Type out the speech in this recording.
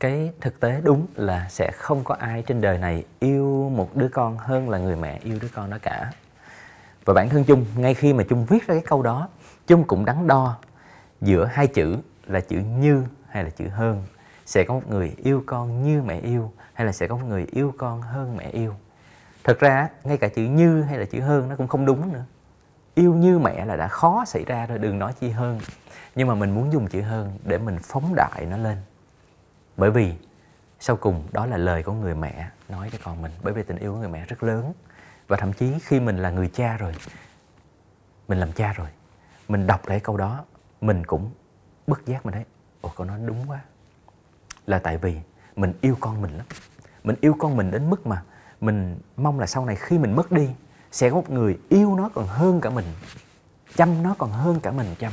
cái thực tế đúng là sẽ không có ai trên đời này yêu một đứa con hơn là người mẹ yêu đứa con đó cả và bản thân chung ngay khi mà chung viết ra cái câu đó chung cũng đắn đo giữa hai chữ là chữ như hay là chữ hơn sẽ có một người yêu con như mẹ yêu hay là sẽ có một người yêu con hơn mẹ yêu thật ra ngay cả chữ như hay là chữ hơn nó cũng không đúng nữa yêu như mẹ là đã khó xảy ra rồi đừng nói chi hơn nhưng mà mình muốn dùng chữ hơn để mình phóng đại nó lên bởi vì sau cùng đó là lời của người mẹ nói cho con mình bởi vì tình yêu của người mẹ rất lớn và thậm chí khi mình là người cha rồi mình làm cha rồi mình đọc lại câu đó mình cũng bất giác mình thấy ồ con nói đúng quá là tại vì mình yêu con mình lắm mình yêu con mình đến mức mà mình mong là sau này khi mình mất đi sẽ có một người yêu nó còn hơn cả mình chăm nó còn hơn cả mình chăm